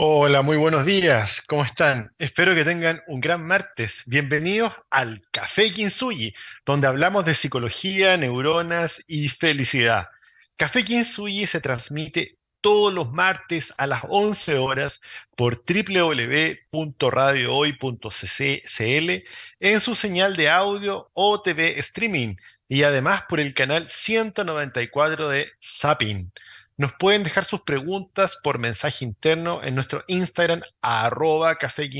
Hola, muy buenos días. ¿Cómo están? Espero que tengan un gran martes. Bienvenidos al Café Kintsugi, donde hablamos de psicología, neuronas y felicidad. Café Kintsugi se transmite todos los martes a las 11 horas por www.radiohoy.cl en su señal de audio o TV streaming y además por el canal 194 de Zapping. Nos pueden dejar sus preguntas por mensaje interno en nuestro Instagram arroba café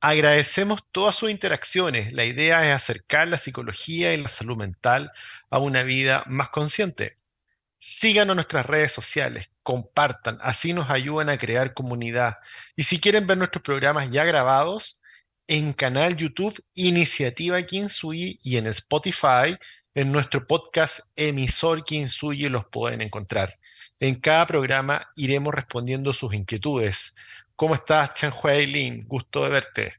Agradecemos todas sus interacciones. La idea es acercar la psicología y la salud mental a una vida más consciente. Síganos en nuestras redes sociales, compartan, así nos ayudan a crear comunidad. Y si quieren ver nuestros programas ya grabados, en canal YouTube Iniciativa Kintsugi y en Spotify, en nuestro podcast Emisor Kinsui los pueden encontrar. En cada programa iremos respondiendo sus inquietudes. ¿Cómo estás, Hui Lin? Gusto de verte.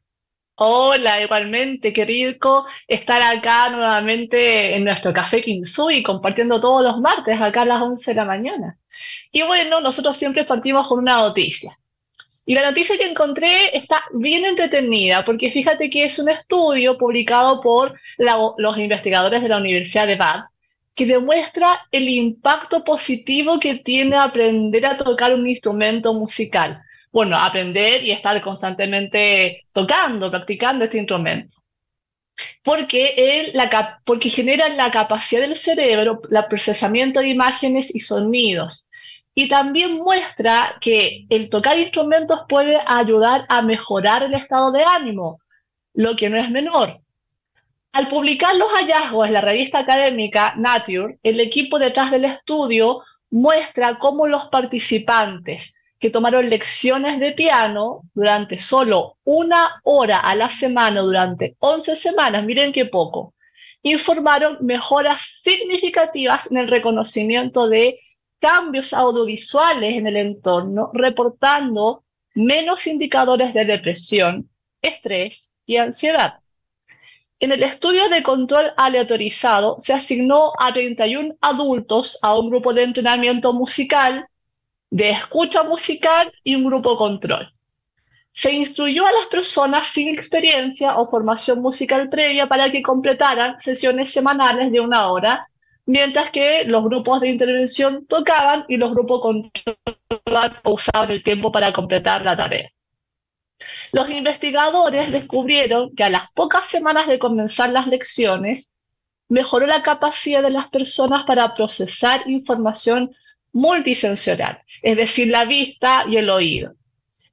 Hola, igualmente, querido. rico estar acá nuevamente en nuestro Café Kinsui, compartiendo todos los martes acá a las 11 de la mañana. Y bueno, nosotros siempre partimos con una noticia. Y la noticia que encontré está bien entretenida, porque fíjate que es un estudio publicado por los investigadores de la Universidad de Bath, que demuestra el impacto positivo que tiene aprender a tocar un instrumento musical. Bueno, aprender y estar constantemente tocando, practicando este instrumento. Porque, genera la capacidad del cerebro, el procesamiento de imágenes y sonidos. Y también muestra que el tocar instrumentos puede ayudar a mejorar el estado de ánimo, lo que no es menor. Al publicar los hallazgos en la revista académica Nature, el equipo detrás del estudio muestra cómo los participantes que tomaron lecciones de piano durante solo una hora a la semana durante 11 semanas, miren qué poco, informaron mejoras significativas en el reconocimiento de cambios audiovisuales en el entorno, reportando menos indicadores de depresión, estrés y ansiedad. En el estudio de control aleatorizado se asignó a 31 adultos a un grupo de entrenamiento musical, de escucha musical y un grupo control. Se instruyó a las personas sin experiencia o formación musical previa para que completaran sesiones semanales de una hora, mientras que los grupos de intervención tocaban y los grupos controlaban usaban el tiempo para completar la tarea. Los investigadores descubrieron que a las pocas semanas de comenzar las lecciones, mejoró la capacidad de las personas para procesar información multisensorial, es decir, la vista y el oído.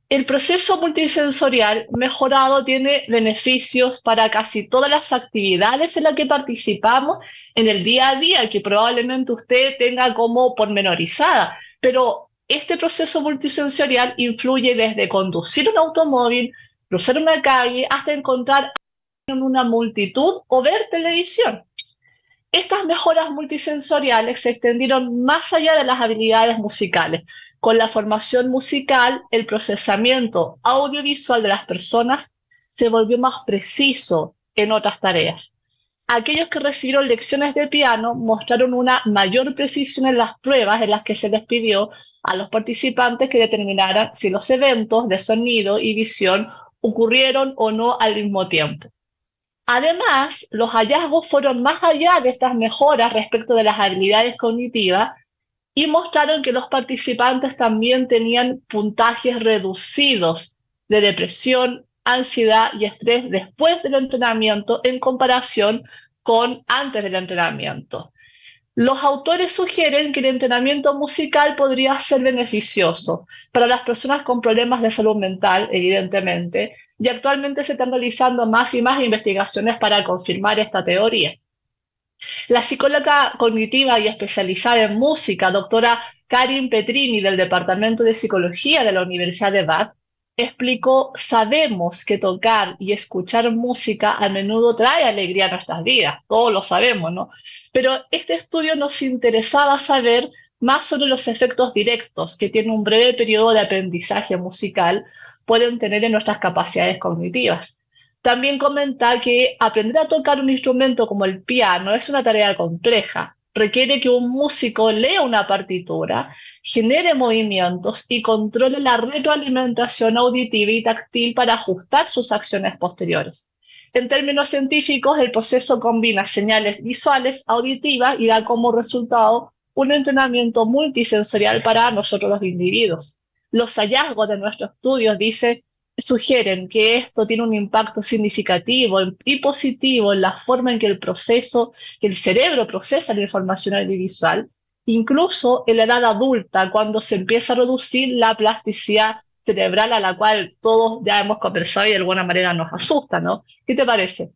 El proceso multisensorial mejorado tiene beneficios para casi todas las actividades en las que participamos en el día a día, que probablemente usted tenga como pormenorizada, pero este proceso multisensorial influye desde conducir un automóvil, cruzar una calle, hasta encontrar en una multitud o ver televisión. Estas mejoras multisensoriales se extendieron más allá de las habilidades musicales. Con la formación musical, el procesamiento audiovisual de las personas se volvió más preciso en otras tareas aquellos que recibieron lecciones de piano mostraron una mayor precisión en las pruebas en las que se les pidió a los participantes que determinaran si los eventos de sonido y visión ocurrieron o no al mismo tiempo. Además, los hallazgos fueron más allá de estas mejoras respecto de las habilidades cognitivas y mostraron que los participantes también tenían puntajes reducidos de depresión, ansiedad y estrés después del entrenamiento en comparación con antes del entrenamiento. Los autores sugieren que el entrenamiento musical podría ser beneficioso para las personas con problemas de salud mental, evidentemente, y actualmente se están realizando más y más investigaciones para confirmar esta teoría. La psicóloga cognitiva y especializada en música, doctora Karin Petrini del Departamento de Psicología de la Universidad de Bath, explicó, sabemos que tocar y escuchar música a menudo trae alegría a nuestras vidas, todos lo sabemos, ¿no? Pero este estudio nos interesaba saber más sobre los efectos directos que tiene un breve periodo de aprendizaje musical pueden tener en nuestras capacidades cognitivas. También comenta que aprender a tocar un instrumento como el piano es una tarea compleja, requiere que un músico lea una partitura, genere movimientos y controle la retroalimentación auditiva y táctil para ajustar sus acciones posteriores. En términos científicos, el proceso combina señales visuales, auditivas y da como resultado un entrenamiento multisensorial para nosotros los individuos. Los hallazgos de nuestro estudio dicen sugieren que esto tiene un impacto significativo y positivo en la forma en que el proceso, que el cerebro procesa la información audiovisual, incluso en la edad adulta, cuando se empieza a reducir la plasticidad cerebral a la cual todos ya hemos conversado y de alguna manera nos asusta, ¿no? ¿Qué te parece?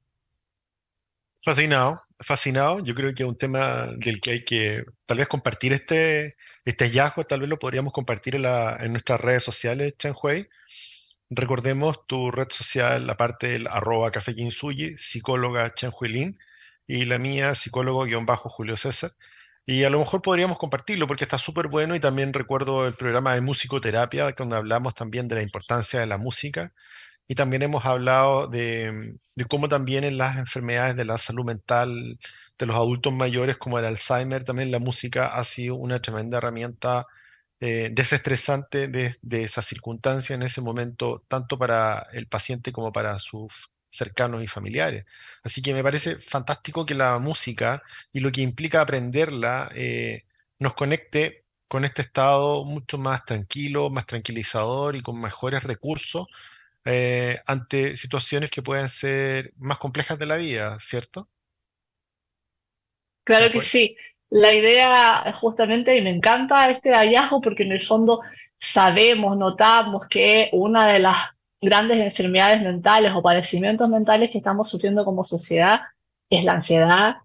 Fascinado, fascinado. Yo creo que es un tema del que hay que tal vez compartir este, este hallazgo, tal vez lo podríamos compartir en, la, en nuestras redes sociales, Chen Hui Recordemos tu red social, la parte del arroba Café psicóloga Chen Huilin, y la mía, psicólogo-julio César. Y a lo mejor podríamos compartirlo porque está súper bueno y también recuerdo el programa de musicoterapia, donde hablamos también de la importancia de la música y también hemos hablado de, de, cómo también en las enfermedades de la salud mental de los adultos mayores como el Alzheimer, también la música ha sido una tremenda herramienta eh, desestresante de, esa circunstancia en ese momento, tanto para el paciente como para sus cercanos y familiares. Así que me parece fantástico que la música y lo que implica aprenderla eh, nos conecte con este estado mucho más tranquilo, más tranquilizador y con mejores recursos eh, ante situaciones que pueden ser más complejas de la vida, ¿cierto? Claro que sí la idea justamente, y me encanta este hallazgo porque en el fondo sabemos, notamos que una de las grandes enfermedades mentales o padecimientos mentales que estamos sufriendo como sociedad es la ansiedad,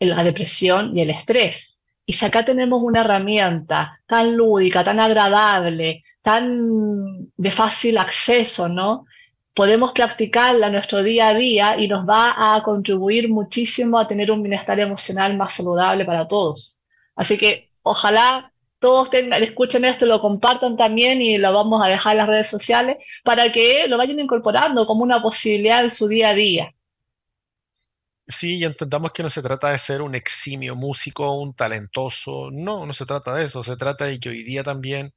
la depresión y el estrés. Y si acá tenemos una herramienta tan lúdica, tan agradable, tan de fácil acceso, ¿no? podemos practicarla en nuestro día a día y nos va a contribuir muchísimo a tener un bienestar emocional más saludable para todos. Así que ojalá todos escuchen esto, lo compartan también y lo vamos a dejar en las redes sociales para que lo vayan incorporando como una posibilidad en su día a día. Sí, y entendamos que no se trata de ser un eximio músico, un talentoso, no, no se trata de eso, se trata de que hoy día también,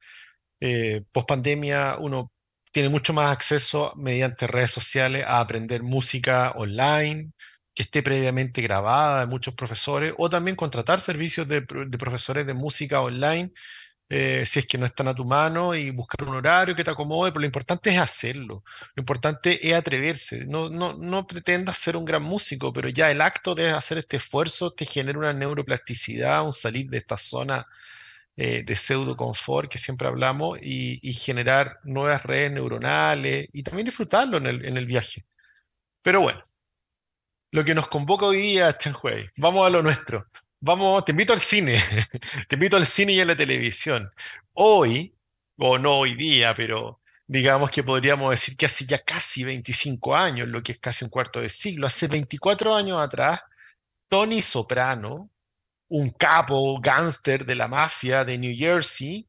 eh, post pandemia, uno tiene mucho más acceso mediante redes sociales a aprender música online, que esté previamente grabada de muchos profesores, o también contratar servicios de, profesores de música online, eh, si es que no están a tu mano, y buscar un horario que te acomode, pero lo importante es hacerlo, lo importante es atreverse, no, no, no pretendas ser un gran músico, pero ya el acto de hacer este esfuerzo te genera una neuroplasticidad, un salir de esta zona eh, de pseudo confort que siempre hablamos y, generar nuevas redes neuronales y también disfrutarlo en el, en el viaje. Pero bueno, lo que nos convoca hoy día, Chenhui, vamos a lo nuestro. Vamos, te invito al cine, te invito al cine y a la televisión. Hoy, o no hoy día, pero digamos que podríamos decir que hace ya casi 25 años, lo que es casi un cuarto de siglo, hace 24 años atrás, Tony Soprano, un capo, gángster de la mafia de New Jersey,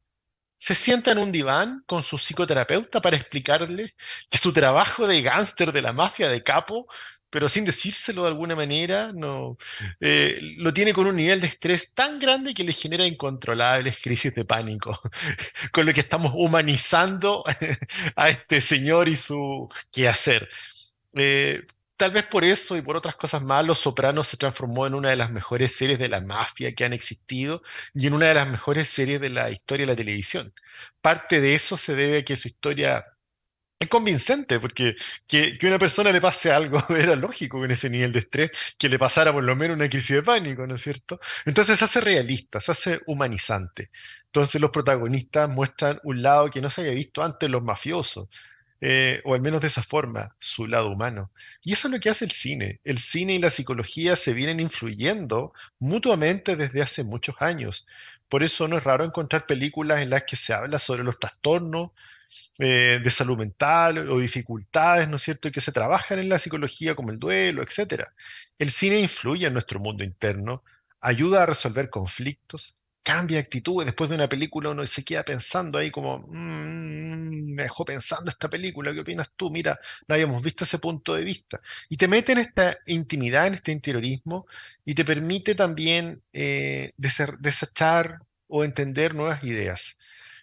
se sienta en un diván con su psicoterapeuta para explicarle que su trabajo de gángster de la mafia, de capo, pero sin decírselo de alguna manera, no, eh, lo tiene con un nivel de estrés tan grande que le genera incontrolables crisis de pánico, con lo que estamos humanizando a este señor y su quehacer. Eh, tal vez por eso y por otras cosas más, Los Sopranos se transformó en una de las mejores series de la mafia que han existido y en una de las mejores series de la historia de la televisión. Parte de eso se debe a que su historia es convincente, porque que, que, una persona le pase algo era lógico en ese nivel de estrés, que le pasara por lo menos una crisis de pánico, ¿no es cierto? Entonces se hace realista, se hace humanizante. Entonces los protagonistas muestran un lado que no se había visto antes los mafiosos. Eh, o al menos de esa forma, su lado humano. Y eso es lo que hace el cine. El cine y la psicología se vienen influyendo mutuamente desde hace muchos años. Por eso no es raro encontrar películas en las que se habla sobre los trastornos eh, de salud mental o dificultades, ¿no es cierto?, y que se trabajan en la psicología como el duelo, etc. El cine influye en nuestro mundo interno, ayuda a resolver conflictos, cambia actitud. Después de una película uno se queda pensando ahí como, mm, me dejó pensando esta película, ¿qué opinas tú? Mira, no habíamos visto ese punto de vista. Y te mete en esta intimidad, en este interiorismo, y te permite también eh, desechar o entender nuevas ideas.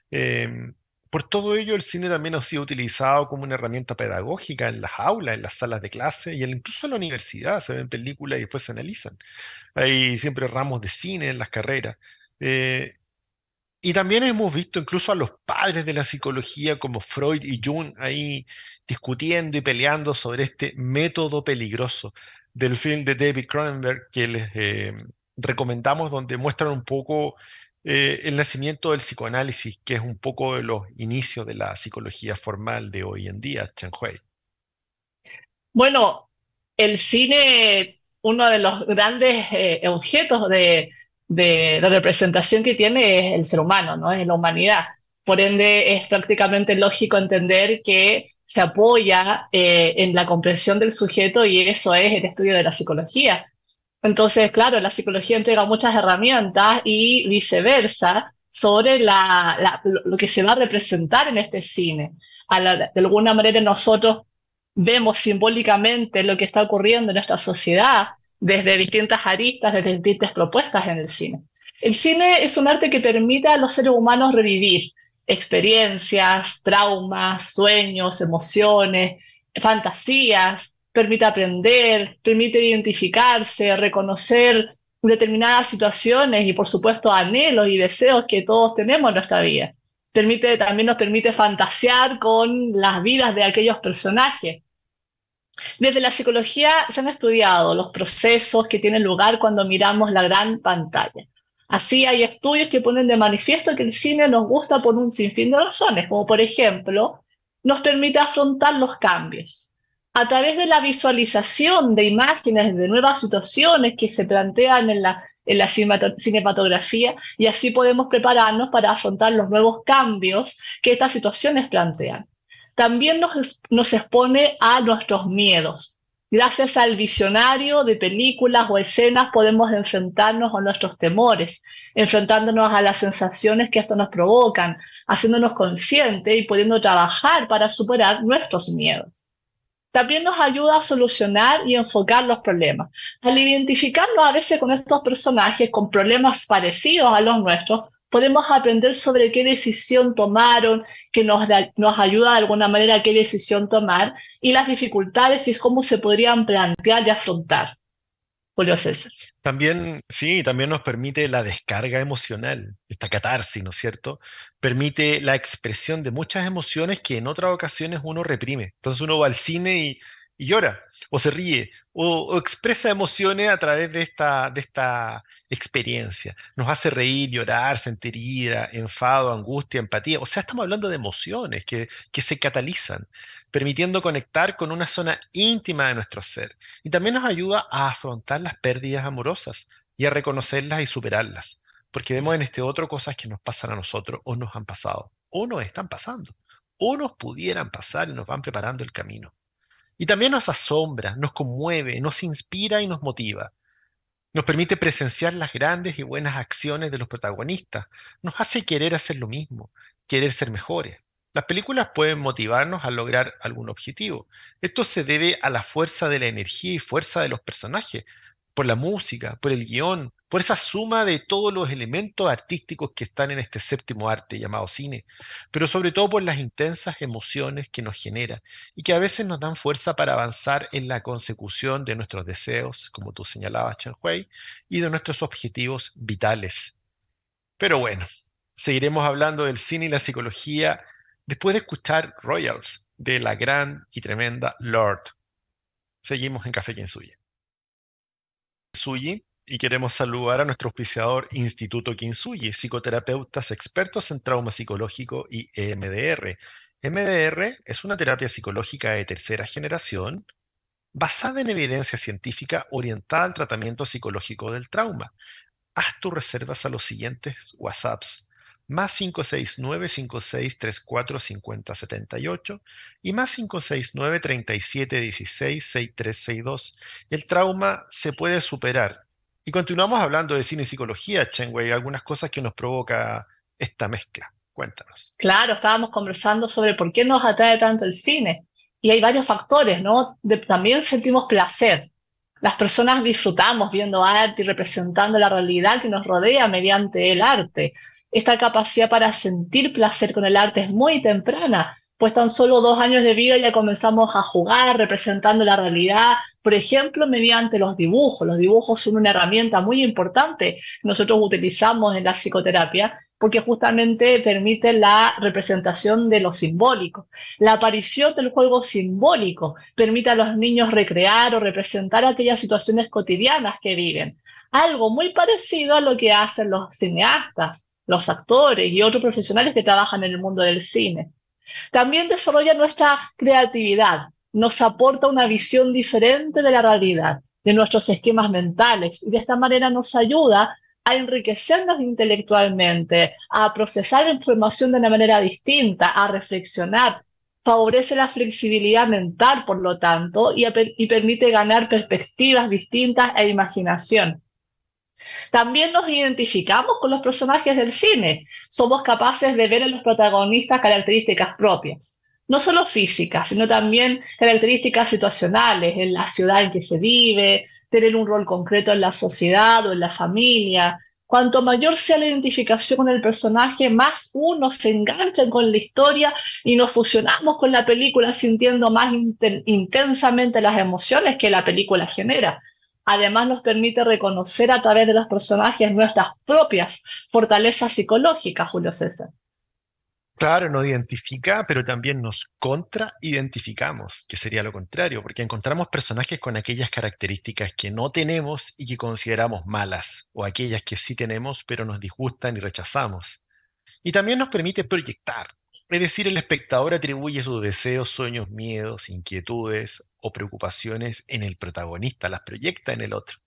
Em, por todo ello, el cine también ha sido utilizado como una herramienta pedagógica en las aulas, en las salas de clase y incluso en la universidad. Se ven películas y después se analizan. Hay siempre ramos de cine en las carreras. Eh, y también hemos visto incluso a los padres de la psicología como Freud y Jung ahí discutiendo y peleando sobre este método peligroso del film de David Cronenberg que les eh, recomendamos donde muestran un poco eh, el nacimiento del psicoanálisis, que es un poco de los inicios de la psicología formal de hoy en día, Chen Hui. Bueno, el cine, uno de los grandes objetos de, de la representación que tiene el ser humano, ¿no? es la humanidad. Por ende, es prácticamente lógico entender que se apoya eh, en la comprensión del sujeto y eso es el estudio de la psicología. Entonces, claro, la psicología entrega muchas herramientas y viceversa sobre lo que se va a representar en este cine. de alguna manera nosotros vemos simbólicamente lo que está ocurriendo en nuestra sociedad, desde distintas aristas, desde distintas propuestas en el cine. El cine es un arte que permite a los seres humanos revivir experiencias, traumas, sueños, emociones, fantasías, permite aprender, permite identificarse, reconocer determinadas situaciones y por supuesto anhelos y deseos que todos tenemos en nuestra vida. también nos permite fantasear con las vidas de aquellos personajes, desde la psicología se han estudiado los procesos que tienen lugar cuando miramos la gran pantalla. Así hay estudios que ponen de manifiesto que el cine nos gusta por un sinfín de razones, como por ejemplo, nos permite afrontar los cambios. A través de la visualización de imágenes de nuevas situaciones que se plantean en la, cinematografía y así podemos prepararnos para afrontar los nuevos cambios que estas situaciones plantean también nos, expone a nuestros miedos. Gracias al visionario de películas o escenas podemos enfrentarnos a nuestros temores, enfrentándonos a las sensaciones que esto nos provocan, haciéndonos conscientes y pudiendo trabajar para superar nuestros miedos. También nos ayuda a solucionar y enfocar los problemas. Al identificarnos a veces con estos personajes con problemas parecidos a los nuestros, podemos aprender sobre qué decisión tomaron, que nos, nos ayuda de alguna manera qué decisión tomar y las dificultades y cómo se podrían plantear y afrontar. Julio César. También, sí, también nos permite la descarga emocional, esta catarsis, ¿no es cierto? Permite la expresión de muchas emociones que en otras ocasiones uno reprime. Entonces uno va al cine y y llora, o se ríe, o, expresa emociones a través de esta, de esta experiencia. Nos hace reír, llorar, sentir ira, enfado, angustia, empatía. O sea, estamos hablando de emociones que, que se catalizan, permitiendo conectar con una zona íntima de nuestro ser. Y también nos ayuda a afrontar las pérdidas amorosas y a reconocerlas y superarlas, porque vemos en este otro cosas que nos pasan a nosotros o nos han pasado o nos están pasando o nos pudieran pasar y nos van preparando el camino. Y también nos asombra, nos conmueve, nos inspira y nos motiva. Nos permite presenciar las grandes y buenas acciones de los protagonistas. Nos hace querer hacer lo mismo, querer ser mejores. Las películas pueden motivarnos a lograr algún objetivo. Esto se debe a la fuerza de la energía y fuerza de los personajes, por la música, por el guión, por esa suma de todos los elementos artísticos que están en este séptimo arte llamado cine, pero sobre todo por las intensas emociones que nos genera y que a veces nos dan fuerza para avanzar en la consecución de nuestros deseos, como tú señalabas, Chen Hui, y de nuestros objetivos vitales. Pero bueno, seguiremos hablando del cine y la psicología después de escuchar Royals de la gran y tremenda Lord. Seguimos en Café Quien Suye. Suyi y queremos saludar a nuestro auspiciador Instituto Kinsuye, psicoterapeutas expertos en trauma psicológico y EMDR. E MDR es una terapia psicológica de tercera generación basada en evidencia científica orientada al tratamiento psicológico del trauma. Haz tus reservas a los siguientes WhatsApps más 569-5634-5078 y más 569-3716-6362. El trauma se puede superar y continuamos hablando de cine y psicología, Chen Wei, algunas cosas que nos provoca esta mezcla. Cuéntanos. Claro, estábamos conversando sobre por qué nos atrae tanto el cine. Y hay varios factores, ¿no? también sentimos placer. Las personas disfrutamos viendo arte y representando la realidad que nos rodea mediante el arte. Esta capacidad para sentir placer con el arte es muy temprana pues tan solo dos años de vida ya comenzamos a jugar representando la realidad, por ejemplo, mediante los dibujos. Los dibujos son una herramienta muy importante que nosotros utilizamos en la psicoterapia porque justamente permite la representación de lo simbólico. La aparición del juego simbólico permite a los niños recrear o representar aquellas situaciones cotidianas que viven. Algo muy parecido a lo que hacen los cineastas, los actores y otros profesionales que trabajan en el mundo del cine. También desarrolla nuestra creatividad, nos aporta una visión diferente de la realidad, de nuestros esquemas mentales y de esta manera nos ayuda a enriquecernos intelectualmente, a procesar la información de una manera distinta, a reflexionar, favorece la flexibilidad mental, por lo tanto, y, y permite ganar perspectivas distintas e imaginación. También nos identificamos con los personajes del cine. Somos capaces de ver en los protagonistas características propias, no solo físicas, sino también características situacionales, en la ciudad en que se vive, tener un rol concreto en la sociedad o en la familia. Cuanto mayor sea la identificación con el personaje, más uno se engancha con la historia y nos fusionamos con la película sintiendo más intensamente las emociones que la película genera. Además nos permite reconocer a través de los personajes nuestras propias fortalezas psicológicas, Julio César. Claro, nos identifica, pero también nos contraidentificamos, que sería lo contrario, porque encontramos personajes con aquellas características que no tenemos y que consideramos malas, o aquellas que sí tenemos, pero nos disgustan y rechazamos. Y también nos permite proyectar, es decir, el espectador atribuye sus deseos, sueños, miedos, inquietudes o preocupaciones en el protagonista, las proyecta en el otro,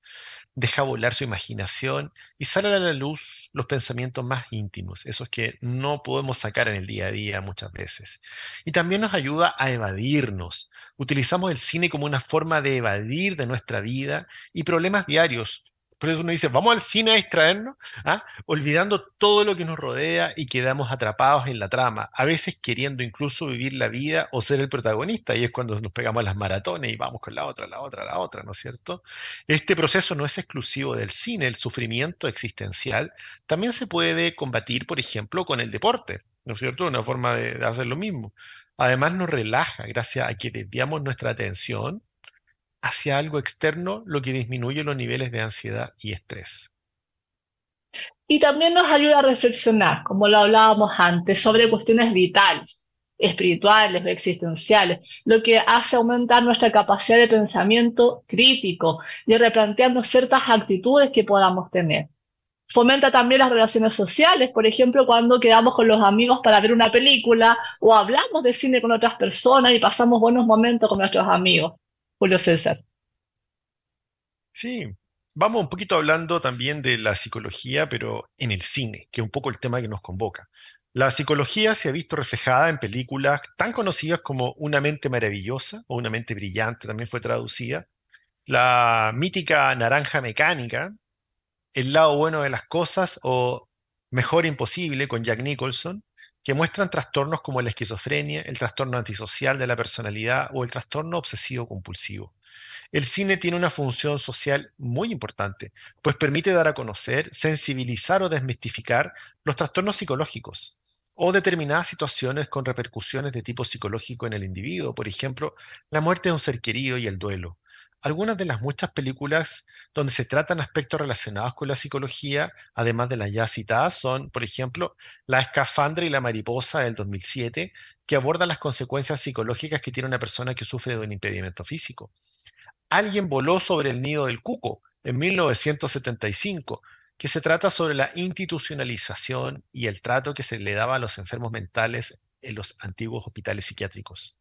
deja volar su imaginación y salen a la luz los pensamientos más íntimos, esos que no podemos sacar en el día a día muchas veces. Y también nos ayuda a evadirnos. Utilizamos el cine como una forma de evadir de nuestra vida y problemas diarios por eso uno dice, vamos al cine a distraernos, ¿ah? olvidando todo lo que nos rodea y quedamos atrapados en la trama, a veces queriendo incluso vivir la vida o ser el protagonista, y es cuando nos pegamos a las maratones y vamos con la otra, la otra, la otra, ¿no es cierto? Este proceso no es exclusivo del cine, el sufrimiento existencial también se puede combatir, por ejemplo, con el deporte, ¿no es cierto? Una forma de, de hacer lo mismo. Además nos relaja gracias a que desviamos nuestra atención hacia algo externo, lo que disminuye los niveles de ansiedad y estrés. Y también nos ayuda a reflexionar, como lo hablábamos antes, sobre cuestiones vitales, espirituales, o existenciales, lo que hace aumentar nuestra capacidad de pensamiento crítico y replantearnos ciertas actitudes que podamos tener. Fomenta también las relaciones sociales, por ejemplo, cuando quedamos con los amigos para ver una película o hablamos de cine con otras personas y pasamos buenos momentos con nuestros amigos. Julio César. Sí, vamos un poquito hablando también de la psicología, pero en el cine, que es un poco el tema que nos convoca. La psicología se ha visto reflejada en películas tan conocidas como Una mente maravillosa o Una mente brillante, también fue traducida, la mítica Naranja Mecánica, El lado bueno de las cosas o Mejor Imposible con Jack Nicholson, que muestran trastornos como la esquizofrenia, el trastorno antisocial de la personalidad o el trastorno obsesivo-compulsivo. El cine tiene una función social muy importante, pues permite dar a conocer, sensibilizar o desmistificar los trastornos psicológicos o determinadas situaciones con repercusiones de tipo psicológico en el individuo, por ejemplo, la muerte de un ser querido y el duelo, algunas de las muchas películas donde se tratan aspectos relacionados con la psicología, además de las ya citadas, son, por ejemplo, La escafandra y la mariposa del 2007, que aborda las consecuencias psicológicas que tiene una persona que sufre de un impedimento físico. Alguien voló sobre el nido del cuco en 1975, que se trata sobre la institucionalización y el trato que se le daba a los enfermos mentales en los antiguos hospitales psiquiátricos.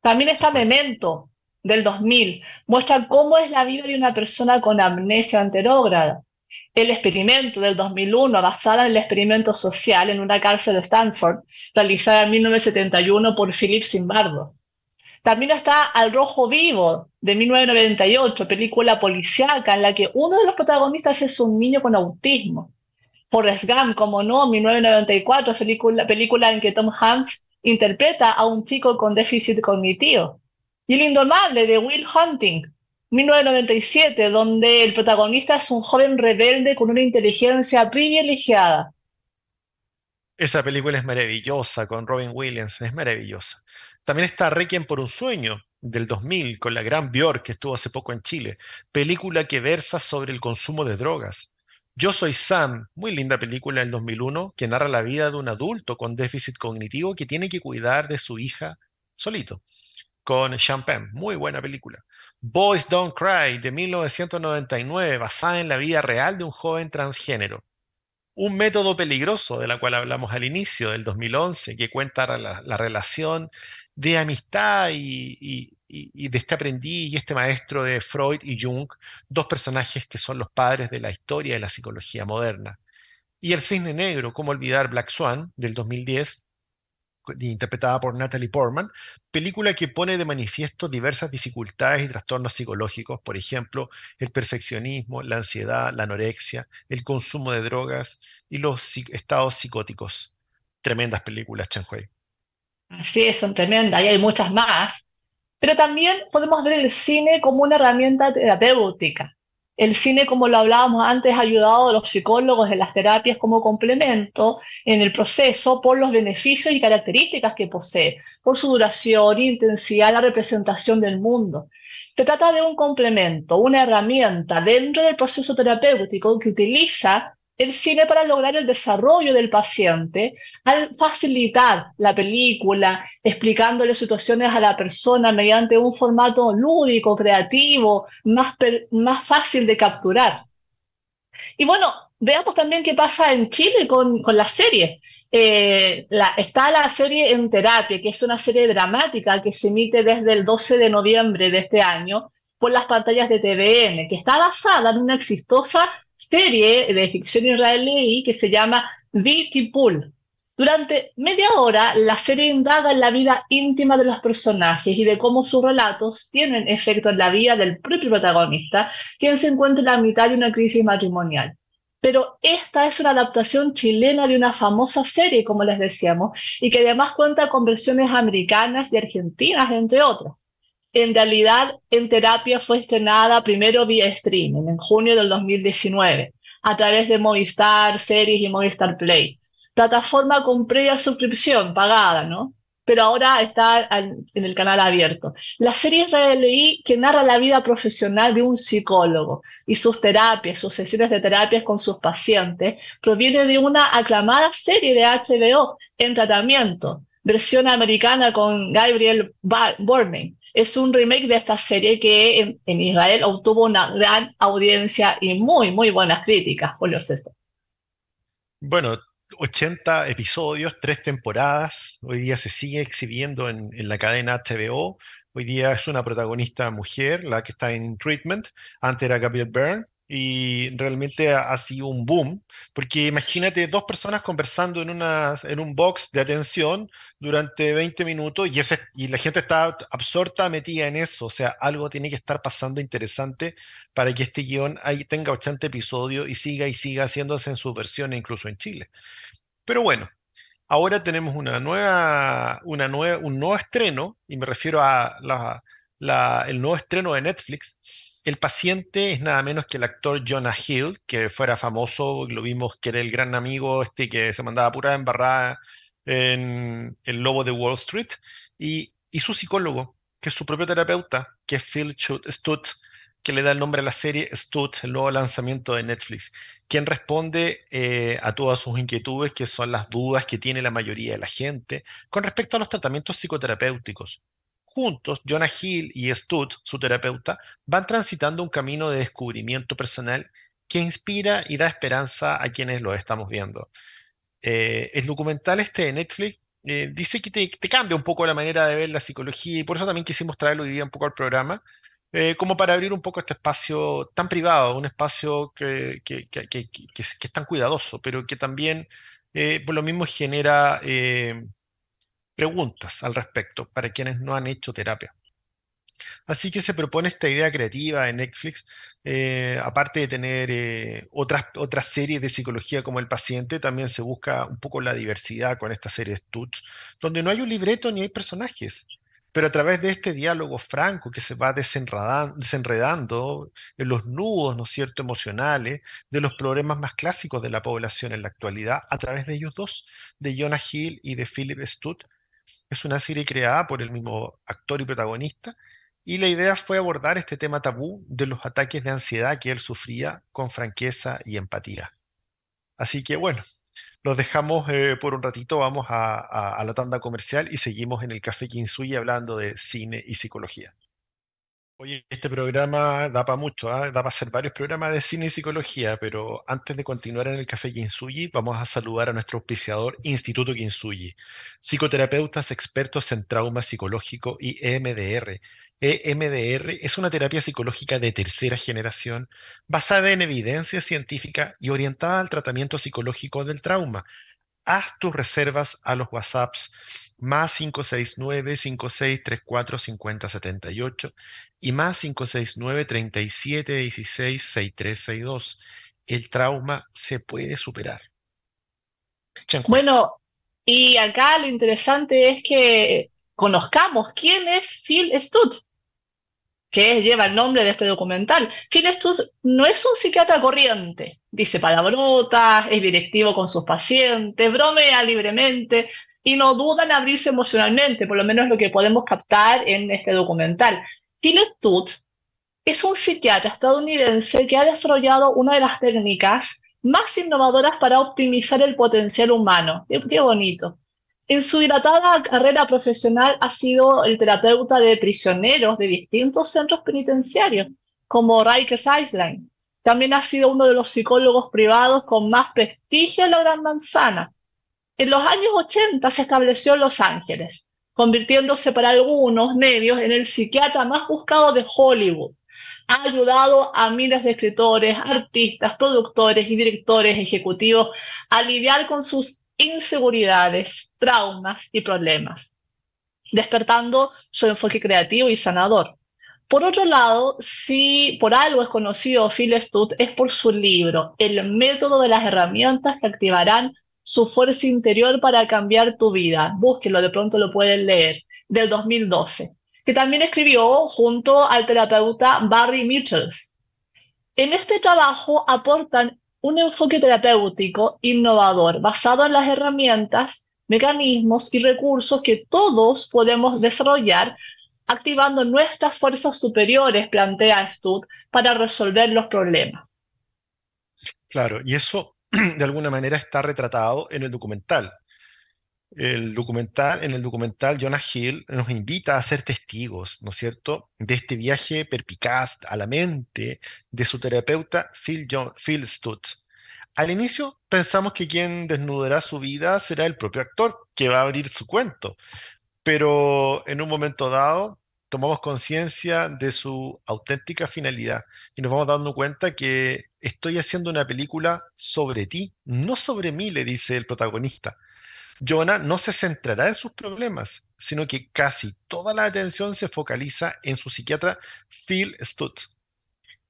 También está Memento, del 2000 muestra cómo es la vida de una persona con amnesia anterógrada. El experimento del 2001, basada en el experimento social en una cárcel de Stanford, realizada en 1971 por Philip Zimbardo. También está Al Rojo Vivo, de 1998, película policíaca en la que uno de los protagonistas es un niño con autismo. Por Gump, como no, 1994, película, película en que Tom Hanks interpreta a un chico con déficit cognitivo. Y El Indomable de Will Hunting, 1997, donde el protagonista es un joven rebelde con una inteligencia privilegiada. Esa película es maravillosa con Robin Williams, es maravillosa. También está Requiem por un sueño del 2000 con la gran Björk que estuvo hace poco en Chile, película que versa sobre el consumo de drogas. Yo soy Sam, muy linda película del 2001 que narra la vida de un adulto con déficit cognitivo que tiene que cuidar de su hija solito con Champagne. Muy buena película. Boys Don't Cry de 1999, basada en la vida real de un joven transgénero. Un método peligroso de la cual hablamos al inicio del 2011, que cuenta la, relación de amistad y, y, de este aprendiz y este maestro de Freud y Jung, dos personajes que son los padres de la historia de la psicología moderna. Y El Cisne Negro, cómo olvidar Black Swan, del 2010, interpretada por Natalie Portman, película que pone de manifiesto diversas dificultades y trastornos psicológicos, por ejemplo, el perfeccionismo, la ansiedad, la anorexia, el consumo de drogas y los estados psicóticos. Tremendas películas, Chen Hui. Así es, son tremendas y hay muchas más. Pero también podemos ver el cine como una herramienta terapéutica. El cine, como lo hablábamos antes, ha ayudado a los psicólogos en las terapias como complemento en el proceso por los beneficios y características que posee, por su duración, intensidad, la representación del mundo. Se trata de un complemento, una herramienta dentro del proceso terapéutico que utiliza el cine para lograr el desarrollo del paciente, al facilitar la película, explicándole situaciones a la persona mediante un formato lúdico, creativo, más, más fácil de capturar. Y bueno, veamos también qué pasa en Chile con, con las series. Eh, está la serie En Terapia, que es una serie dramática que se emite desde el 12 de noviembre de este año por las pantallas de TVN, que está basada en una exitosa serie de ficción israelí que se llama The Pool. Durante media hora, la serie indaga en la vida íntima de los personajes y de cómo sus relatos tienen efecto en la vida del propio protagonista, quien se encuentra en la mitad de una crisis matrimonial. Pero esta es una adaptación chilena de una famosa serie, como les decíamos, y que además cuenta con versiones americanas y argentinas, entre otras en realidad En Terapia fue estrenada primero vía streaming en junio del 2019 a través de Movistar Series y Movistar Play, plataforma con previa suscripción pagada, ¿no? Pero ahora está en el canal abierto. La serie israelí que narra la vida profesional de un psicólogo y sus terapias, sus sesiones de terapias con sus pacientes, proviene de una aclamada serie de HBO en tratamiento, versión americana con Gabriel Byrne es un remake de esta serie que en, Israel obtuvo una gran audiencia y muy, muy buenas críticas, Julio eso? Bueno, 80 episodios, tres temporadas, hoy día se sigue exhibiendo en, la cadena HBO, hoy día es una protagonista mujer, la que está en Treatment, antes era Gabriel Byrne, y realmente ha, sido un boom, porque imagínate dos personas conversando en, una, en un box de atención durante 20 minutos y, ese, y la gente está absorta, metida en eso, o sea, algo tiene que estar pasando interesante para que este guión ahí tenga 80 episodios y siga y siga haciéndose en su versión, incluso en Chile. Pero bueno, ahora tenemos una nueva, una nueva, un nuevo estreno, y me refiero a el nuevo estreno de Netflix, el paciente es nada menos que el actor Jonah Hill, que fuera famoso, lo vimos que era el gran amigo este que se mandaba pura embarrada en El Lobo de Wall Street, y, su psicólogo, que es su propio terapeuta, que es Phil Stutz, que le da el nombre a la serie Stutz, el nuevo lanzamiento de Netflix, quien responde eh, a todas sus inquietudes, que son las dudas que tiene la mayoría de la gente con respecto a los tratamientos psicoterapéuticos. Juntos, Jonah Hill y Stutt, su terapeuta, van transitando un camino de descubrimiento personal que inspira y da esperanza a quienes lo estamos viendo. Eh, el documental este de Netflix eh, dice que te, cambia un poco la manera de ver la psicología y por eso también quisimos traerlo hoy día un poco al programa, eh, como para abrir un poco este espacio tan privado, un espacio que, es, tan cuidadoso, pero que también por lo mismo genera preguntas al respecto para quienes no han hecho terapia. Así que se propone esta idea creativa en Netflix, eh, aparte de tener eh, otras, otras series de psicología como El paciente, también se busca un poco la diversidad con esta serie Stutz, donde no hay un libreto ni hay personajes, pero a través de este diálogo franco que se va desenredando, en los nudos, ¿no es cierto?, emocionales de los problemas más clásicos de la población en la actualidad, a través de ellos dos, de Jonah Hill y de Philip Stutt, es una serie creada por el mismo actor y protagonista y la idea fue abordar este tema tabú de los ataques de ansiedad que él sufría con franqueza y empatía. Así que bueno, los dejamos eh, por un ratito, vamos a, la tanda comercial y seguimos en el Café Kinsui hablando de cine y psicología. Oye, este programa da para mucho, ¿ah? da para hacer varios programas de cine y psicología, pero antes de continuar en el Café Ginsuyi, vamos a saludar a nuestro auspiciador Instituto Kinsuyi, psicoterapeutas expertos en trauma psicológico y EMDR. EMDR es una terapia psicológica de tercera generación basada en evidencia científica y orientada al tratamiento psicológico del trauma, haz tus reservas a los WhatsApps más 569-5634-5078 y más 569-3716-6362. El trauma se puede superar. Bueno, y acá lo interesante es que conozcamos quién es Phil Stutz que lleva el nombre de este documental. Finestus no es un psiquiatra corriente, dice palabrotas, es directivo con sus pacientes, bromea libremente y no duda en abrirse emocionalmente, por lo menos lo que podemos captar en este documental. Finestus es un psiquiatra estadounidense que ha desarrollado una de las técnicas más innovadoras para optimizar el potencial humano. qué bonito. En su dilatada carrera profesional ha sido el terapeuta de prisioneros de distintos centros penitenciarios, como Rikers Island. También ha sido uno de los psicólogos privados con más prestigio en la Gran Manzana. En los años 80 se estableció en Los Ángeles, convirtiéndose para algunos medios en el psiquiatra más buscado de Hollywood. Ha ayudado a miles de escritores, artistas, productores y directores ejecutivos a lidiar con sus inseguridades, traumas y problemas, despertando su enfoque creativo y sanador. Por otro lado, si por algo es conocido Phil Stutt es por su libro, El método de las herramientas que activarán su fuerza interior para cambiar tu vida. búsquelo, de pronto lo pueden leer, del 2012, que también escribió junto al terapeuta Barry Mitchells. En este trabajo aportan un enfoque terapéutico innovador basado en las herramientas, mecanismos y recursos que todos podemos desarrollar activando nuestras fuerzas superiores, plantea Stutt, para resolver los problemas. Claro, y eso de alguna manera está retratado en el documental el documental, en el documental Jonah Hill nos invita a ser testigos, ¿no es cierto?, de este viaje perpicaz a la mente de su terapeuta Phil, Phil Stutz. Al inicio pensamos que quien desnudará su vida será el propio actor, que va a abrir su cuento, pero en un momento dado tomamos conciencia de su auténtica finalidad y nos vamos dando cuenta que estoy haciendo una película sobre ti, no sobre mí, le dice el protagonista. Jonah no se centrará en sus problemas, sino que casi toda la atención se focaliza en su psiquiatra Phil Stutz.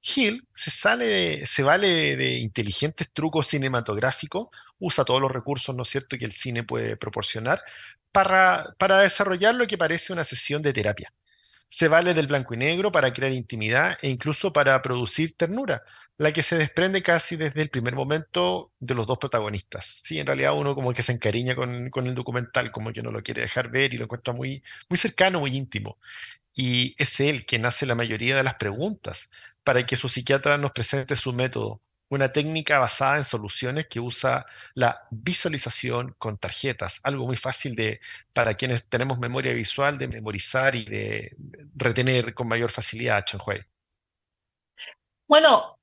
Hill se, vale de, inteligentes trucos cinematográficos, usa todos los recursos, ¿no cierto?, que el cine puede proporcionar para desarrollar lo que parece una sesión de terapia. Se vale del blanco y negro para crear intimidad e incluso para producir ternura, la que se desprende casi desde el primer momento de los dos protagonistas. Sí, en realidad uno como que se encariña con, con el documental, como que no lo quiere dejar ver y lo encuentra muy, muy cercano, muy íntimo. Y es él quien hace la mayoría de las preguntas para que su psiquiatra nos presente su método, una técnica basada en soluciones que usa la visualización con tarjetas, algo muy fácil de para quienes tenemos memoria visual de memorizar y de retener con mayor facilidad a Chen Hui. Bueno,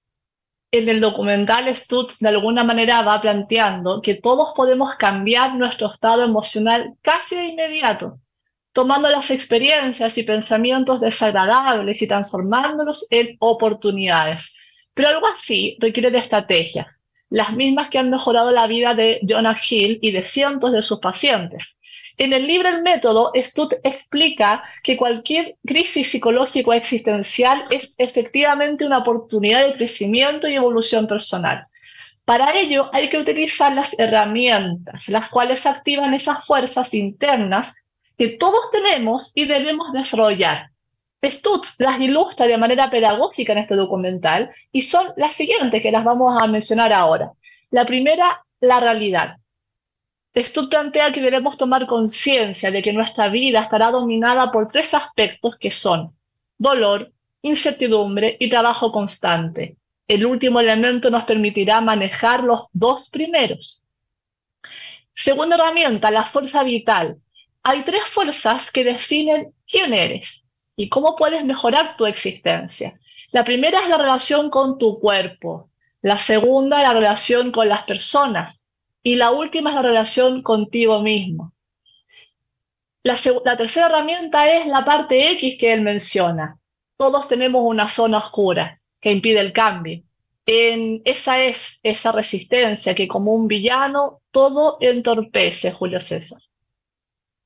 en el documental Stud de alguna manera va planteando que todos podemos cambiar nuestro estado emocional casi de inmediato, tomando las experiencias y pensamientos desagradables y transformándolos en oportunidades. Pero algo así requiere de estrategias, las mismas que han mejorado la vida de Jonah Hill y de cientos de sus pacientes. En el libro El Método, Stutt explica que cualquier crisis psicológica existencial es efectivamente una oportunidad de crecimiento y evolución personal. Para ello hay que utilizar las herramientas, las cuales activan esas fuerzas internas que todos tenemos y debemos desarrollar. Stutz las ilustra de manera pedagógica en este documental y son las siguientes que las vamos a mencionar ahora. La primera, la realidad. Esto plantea que debemos tomar conciencia de que nuestra vida estará dominada por tres aspectos que son dolor, incertidumbre y trabajo constante. El último elemento nos permitirá manejar los dos primeros. Segunda herramienta, la fuerza vital. Hay tres fuerzas que definen quién eres y cómo puedes mejorar tu existencia. La primera es la relación con tu cuerpo, la segunda la relación con las personas y la última es la relación contigo mismo. La, tercera herramienta es la parte X que él menciona. Todos tenemos una zona oscura que impide el cambio. En, esa es esa resistencia que como un villano todo entorpece, Julio César.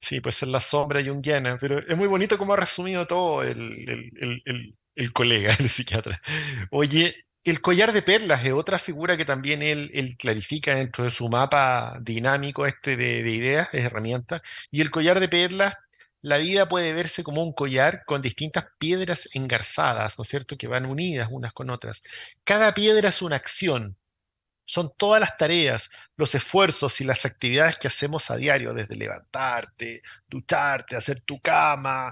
Sí, pues es la sombra y un pero es muy bonito como ha resumido todo el, el, colega, el psiquiatra. Oye, el collar de perlas es otra figura que también él, clarifica dentro de su mapa dinámico este de, de ideas, de herramientas. Y el collar de perlas, la vida puede verse como un collar con distintas piedras engarzadas, ¿no es cierto?, que van unidas unas con otras. Cada piedra es una acción, son todas las tareas, los esfuerzos y las actividades que hacemos a diario, desde levantarte, ducharte, hacer tu cama,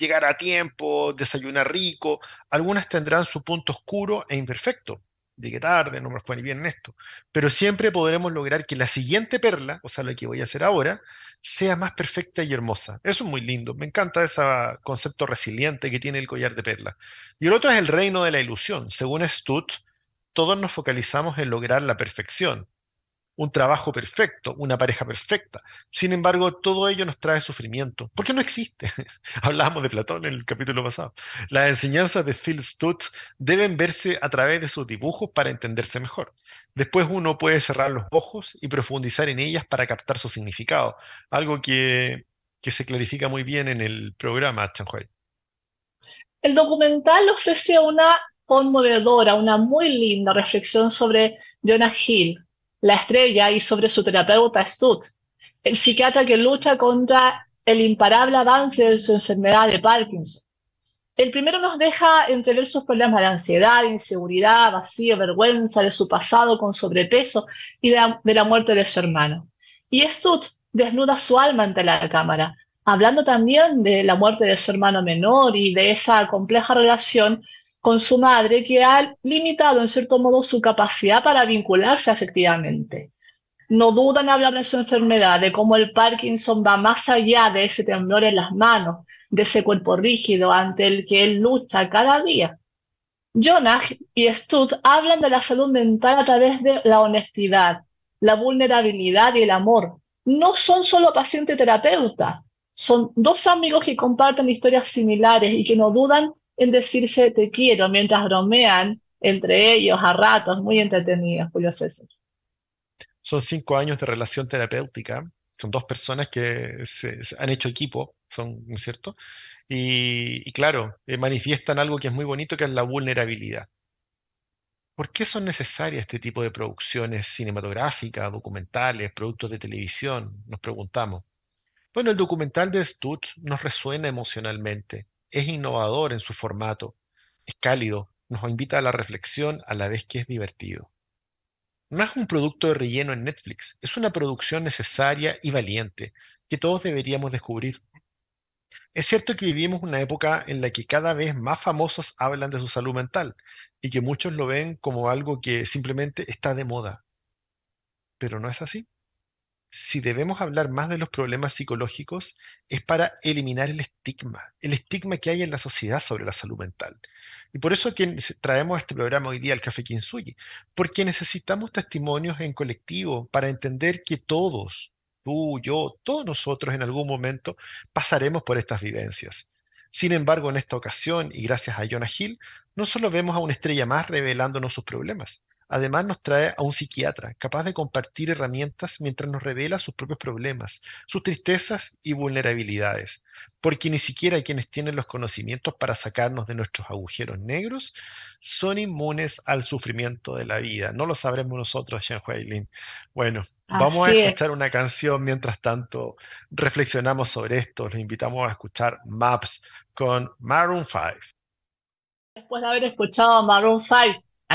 llegar a tiempo, desayunar rico. Algunas tendrán su punto oscuro e imperfecto. Llegué tarde, no me fue bien en esto. Pero siempre podremos lograr que la siguiente perla, o sea, la que voy a hacer ahora, sea más perfecta y hermosa. Eso es muy lindo. Me encanta ese concepto resiliente que tiene el collar de perla. Y el otro es el reino de la ilusión. Según Stutt, todos nos focalizamos en lograr la perfección un trabajo perfecto, una pareja perfecta. Sin embargo, todo ello nos trae sufrimiento, porque no existe. Hablábamos de Platón en el capítulo pasado. Las enseñanzas de Phil Stutz deben verse a través de sus dibujos para entenderse mejor. Después uno puede cerrar los ojos y profundizar en ellas para captar su significado, algo que, que se clarifica muy bien en el programa Chanhuay. El documental ofrece una conmovedora, una muy linda reflexión sobre Jonah Hill, la estrella y sobre su terapeuta Stutt, el psiquiatra que lucha contra el imparable avance de su enfermedad de Parkinson. El primero nos deja entrever sus problemas de ansiedad, inseguridad, vacío, vergüenza de su pasado con sobrepeso y de la, muerte de su hermano. Y Stutt desnuda su alma ante la cámara, hablando también de la muerte de su hermano menor y de esa compleja relación con su madre que ha limitado en cierto modo su capacidad para vincularse afectivamente. No dudan en hablar de su enfermedad, de cómo el Parkinson va más allá de ese temblor en las manos, de ese cuerpo rígido ante el que él lucha cada día. Jonah y Stud hablan de la salud mental a través de la honestidad, la vulnerabilidad y el amor. No son solo paciente terapeuta, son dos amigos que comparten historias similares y que no dudan en decirse te quiero mientras bromean entre ellos a ratos, muy entretenidos, Julio César. Son cinco años de relación terapéutica, son dos personas que se, han hecho equipo, son, ¿no cierto? Y, claro, eh, manifiestan algo que es muy bonito, que es la vulnerabilidad. ¿Por qué son necesarias este tipo de producciones cinematográficas, documentales, productos de televisión? Nos preguntamos. Bueno, el documental de Stutz nos resuena emocionalmente, es innovador en su formato, es cálido, nos invita a la reflexión a la vez que es divertido. No es un producto de relleno en Netflix, es una producción necesaria y valiente que todos deberíamos descubrir. Es cierto que vivimos una época en la que cada vez más famosos hablan de su salud mental y que muchos lo ven como algo que simplemente está de moda. Pero no es así si debemos hablar más de los problemas psicológicos, es para eliminar el estigma, el estigma que hay en la sociedad sobre la salud mental. Y por eso que traemos este programa hoy día al Café Kinsuyi, porque necesitamos testimonios en colectivo para entender que todos, tú, yo, todos nosotros en algún momento pasaremos por estas vivencias. Sin embargo, en esta ocasión, y gracias a Jonah Hill, no solo vemos a una estrella más revelándonos sus problemas, Además nos trae a un psiquiatra capaz de compartir herramientas mientras nos revela sus propios problemas, sus tristezas y vulnerabilidades, porque ni siquiera quienes tienen los conocimientos para sacarnos de nuestros agujeros negros son inmunes al sufrimiento de la vida. No lo sabremos nosotros, Jean Huailin. Bueno, vamos a escuchar una canción mientras tanto reflexionamos sobre esto. Los invitamos a escuchar Maps con Maroon 5. Después de haber escuchado Maroon 5,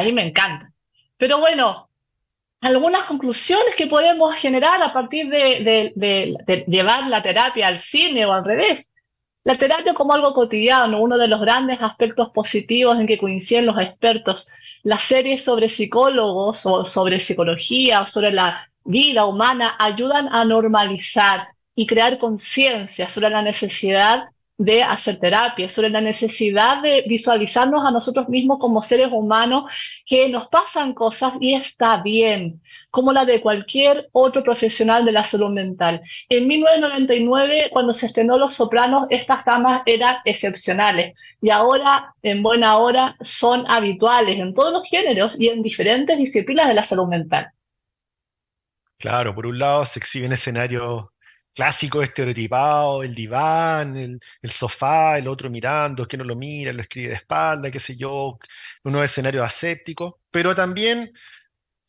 mí me encanta. Pero bueno, algunas conclusiones que podemos generar a partir de, llevar la terapia al cine o al revés. La terapia como algo cotidiano, uno de los grandes aspectos positivos en que coinciden los expertos. Las series sobre psicólogos o sobre psicología o sobre la vida humana ayudan a normalizar y crear conciencia sobre la necesidad de hacer terapia, sobre la necesidad de visualizarnos a nosotros mismos como seres humanos que nos pasan cosas y está bien, como la de cualquier otro profesional de la salud mental. En 1999, cuando se estrenó Los Sopranos, estas damas eran excepcionales y ahora, en buena hora, son habituales en todos los géneros y en diferentes disciplinas de la salud mental. Claro, por un lado se exhiben escenarios clásico estereotipado, el diván, el, sofá, el otro mirando, que no lo mira, lo escribe de espalda, qué sé yo, nuevo escenario aséptico, pero también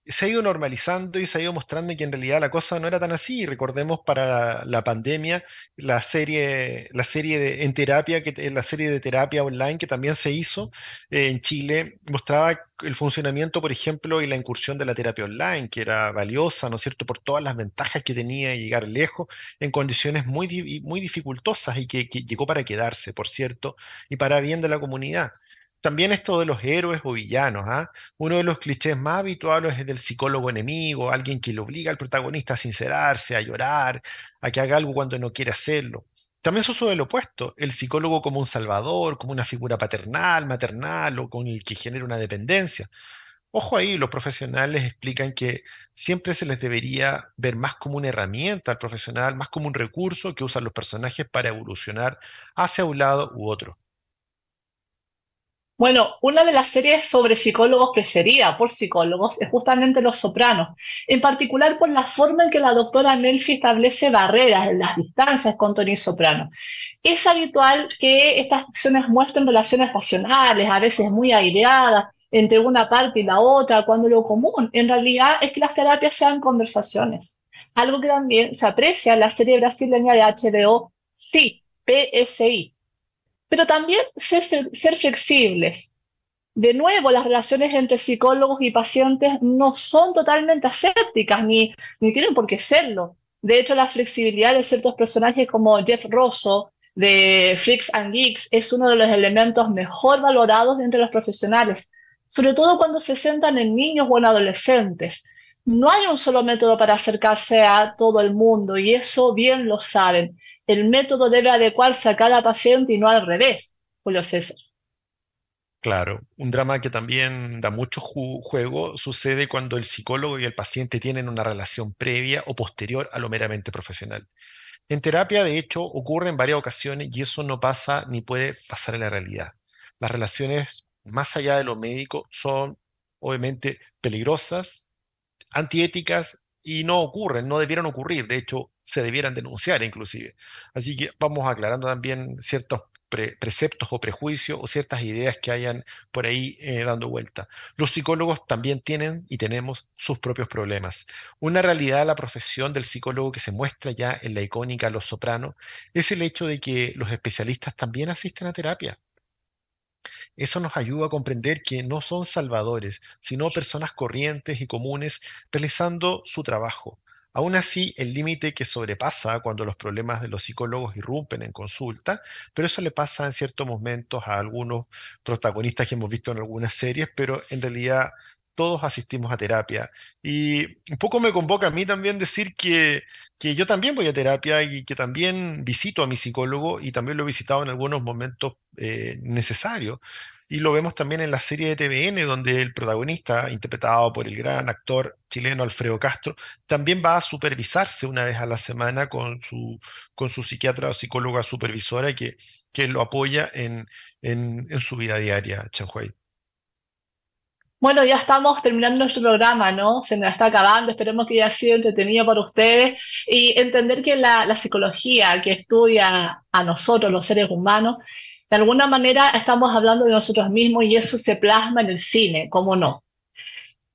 se ha ido normalizando y se ha ido mostrando que en realidad la cosa no era tan así. Recordemos para la, pandemia la serie, la serie de, terapia, que, la serie de terapia online que también se hizo eh, en Chile, mostraba el funcionamiento, por ejemplo, y la incursión de la terapia online, que era valiosa, ¿no es cierto?, por todas las ventajas que tenía llegar lejos en condiciones muy, muy dificultosas y que, que llegó para quedarse, por cierto, y para bien de la comunidad. También esto de los héroes o villanos. ¿ah? Uno de los clichés más habituales es del psicólogo enemigo, alguien que le obliga al protagonista a sincerarse, a llorar, a que haga algo cuando no quiere hacerlo. También se usa el opuesto, el psicólogo como un salvador, como una figura paternal, maternal o con el que genera una dependencia. Ojo ahí, los profesionales explican que siempre se les debería ver más como una herramienta al profesional, más como un recurso que usan los personajes para evolucionar hacia un lado u otro. Bueno, una de las series sobre psicólogos preferida por psicólogos es justamente Los Sopranos, en particular por la forma en que la doctora Nelfi establece barreras, en las distancias con Tony Soprano. Es habitual que estas acciones muestren relaciones pasionales, a veces muy aireadas, entre una parte y la otra, cuando lo común en realidad es que las terapias sean conversaciones. Algo que también se aprecia en la serie brasileña de HBO, Sí, PSI, pero también ser, flexibles. De nuevo, las relaciones entre psicólogos y pacientes no son totalmente asépticas, ni, ni tienen por qué serlo. De hecho, la flexibilidad de ciertos personajes como Jeff Rosso de Freaks and Geeks es uno de los elementos mejor valorados entre los profesionales, sobre todo cuando se sentan en niños o en adolescentes. No hay un solo método para acercarse a todo el mundo y eso bien lo saben el método debe adecuarse a cada paciente y no al revés, Julio César. Claro, un drama que también da mucho juego sucede cuando el psicólogo y el paciente tienen una relación previa o posterior a lo meramente profesional. En terapia, de hecho, ocurre en varias ocasiones y eso no pasa ni puede pasar en la realidad. Las relaciones más allá de lo médico son obviamente peligrosas, antiéticas y no ocurren, no debieron ocurrir. De hecho, se debieran denunciar inclusive. Así que vamos aclarando también ciertos preceptos o prejuicios o ciertas ideas que hayan por ahí eh, dando vuelta. Los psicólogos también tienen y tenemos sus propios problemas. Una realidad de la profesión del psicólogo que se muestra ya en la icónica Los Soprano es el hecho de que los especialistas también asisten a terapia. Eso nos ayuda a comprender que no son salvadores, sino personas corrientes y comunes realizando su trabajo. Aún así, el límite que sobrepasa cuando los problemas de los psicólogos irrumpen en consulta, pero eso le pasa en ciertos momentos a algunos protagonistas que hemos visto en algunas series, pero en realidad todos asistimos a terapia. Y un poco me convoca a mí también decir que, que yo también voy a terapia y que también visito a mi psicólogo y también lo he visitado en algunos momentos eh, necesarios. Y lo vemos también en la serie de TVN, donde el protagonista, interpretado por el gran actor chileno Alfredo Castro, también va a supervisarse una vez a la semana con su, con su psiquiatra o psicóloga supervisora que, que lo apoya en, en, su vida diaria, Chanhuay. Bueno, ya estamos terminando nuestro programa, ¿no? Se nos está acabando, esperemos que haya sido entretenido para ustedes y entender que la, la psicología que estudia a nosotros, los seres humanos, de alguna manera estamos hablando de nosotros mismos y eso se plasma en el cine, ¿cómo no?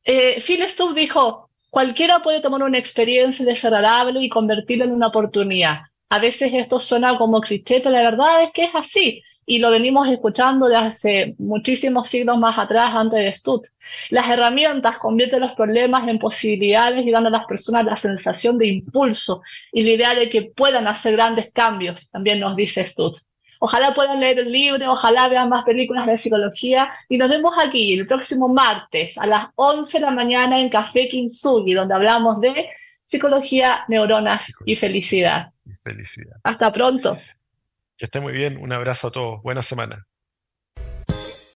Eh, Phil Stubb dijo, cualquiera puede tomar una experiencia desagradable y convertirla en una oportunidad. A veces esto suena como cliché, pero la verdad es que es así y lo venimos escuchando desde hace muchísimos siglos más atrás, antes de Stutt. Las herramientas convierten los problemas en posibilidades y dan a las personas la sensación de impulso y la idea de que puedan hacer grandes cambios, también nos dice Stutt. Ojalá puedan leer el libro, ojalá vean más películas de psicología y nos vemos aquí el próximo martes a las 11 de la mañana en Café Kinsugi, donde hablamos de psicología, neuronas y felicidad. felicidad. Hasta pronto. Que esté muy bien, un abrazo a todos, buena semana.